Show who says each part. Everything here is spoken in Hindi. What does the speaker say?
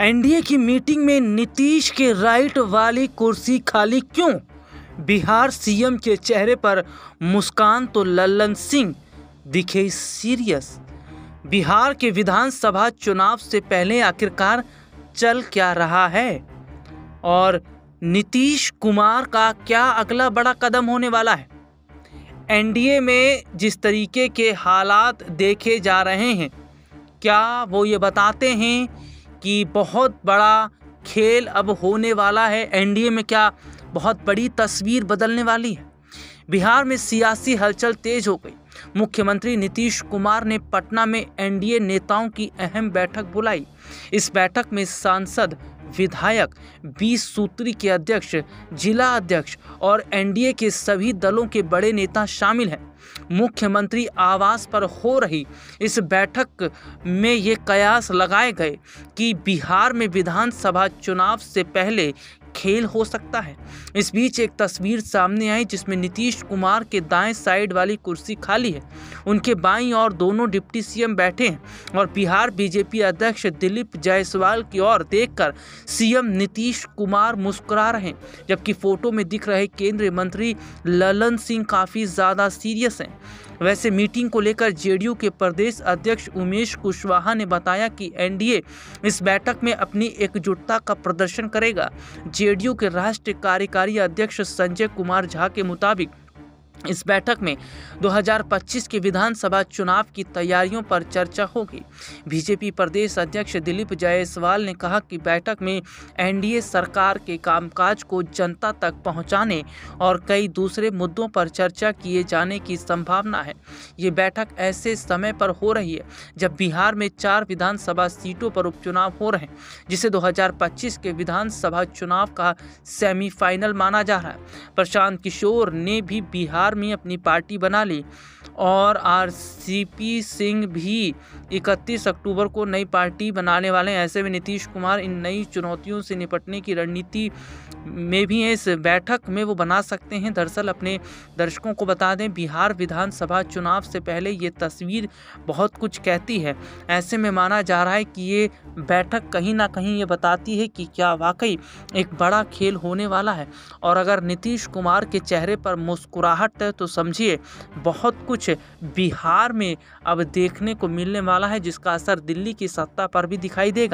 Speaker 1: एनडीए की मीटिंग में नीतीश के राइट वाली कुर्सी खाली क्यों बिहार सीएम के चेहरे पर मुस्कान तो लल्लन सिंह दिखे सीरियस बिहार के विधानसभा चुनाव से पहले आखिरकार चल क्या रहा है और नीतीश कुमार का क्या अगला बड़ा कदम होने वाला है एनडीए में जिस तरीके के हालात देखे जा रहे हैं क्या वो ये बताते हैं कि बहुत बड़ा खेल अब होने वाला है एनडीए में क्या बहुत बड़ी तस्वीर बदलने वाली है बिहार में सियासी हलचल तेज हो गई मुख्यमंत्री नीतीश कुमार ने पटना में एनडीए नेताओं की अहम बैठक बुलाई इस बैठक में सांसद विधायक बीस सूत्री के अध्यक्ष जिला अध्यक्ष और एनडीए के सभी दलों के बड़े नेता शामिल हैं मुख्यमंत्री आवास पर हो रही इस बैठक में ये कयास लगाए गए कि बिहार में विधानसभा चुनाव से पहले खेल हो सकता है इस बीच एक तस्वीर सामने आई जिसमें नीतीश कुमार के दाएं साइड वाली कुर्सी खाली है उनके बाईं और दोनों डिप्टी सीएम बैठे हैं और बिहार बीजेपी अध्यक्ष दिलीप जायसवाल की ओर देखकर सीएम नीतीश कुमार मुस्कुरा रहे हैं जबकि फोटो में दिख रहे केंद्रीय मंत्री ललन सिंह काफ़ी ज़्यादा सीरियस हैं वैसे मीटिंग को लेकर जेडीयू के प्रदेश अध्यक्ष उमेश कुशवाहा ने बताया कि एनडीए इस बैठक में अपनी एकजुटता का प्रदर्शन करेगा जेडीयू के राष्ट्रीय कार्यकारी अध्यक्ष संजय कुमार झा के मुताबिक इस बैठक में 2025 के विधानसभा चुनाव की तैयारियों पर चर्चा होगी बीजेपी प्रदेश अध्यक्ष दिलीप जायसवाल ने कहा कि बैठक में एनडीए सरकार के कामकाज को जनता तक पहुंचाने और कई दूसरे मुद्दों पर चर्चा किए जाने की संभावना है ये बैठक ऐसे समय पर हो रही है जब बिहार में चार विधानसभा सीटों पर उपचुनाव हो रहे हैं जिसे दो के विधानसभा चुनाव का सेमीफाइनल माना जा रहा है प्रशांत किशोर ने भी बिहार बिहार में अपनी पार्टी बना ली और आरसीपी सिंह भी 31 अक्टूबर को नई पार्टी बनाने वाले हैं ऐसे में नीतीश कुमार इन नई चुनौतियों से निपटने की रणनीति में भी इस बैठक में वो बना सकते हैं दरअसल अपने दर्शकों को बता दें बिहार विधानसभा चुनाव से पहले ये तस्वीर बहुत कुछ कहती है ऐसे में माना जा रहा है कि ये बैठक कहीं ना कहीं ये बताती है कि क्या वाकई एक बड़ा खेल होने वाला है और अगर नीतीश कुमार के चेहरे पर मुस्कुराहट सकता है तो समझिए बहुत कुछ बिहार में अब देखने को मिलने वाला है जिसका असर दिल्ली की सत्ता पर भी दिखाई देगा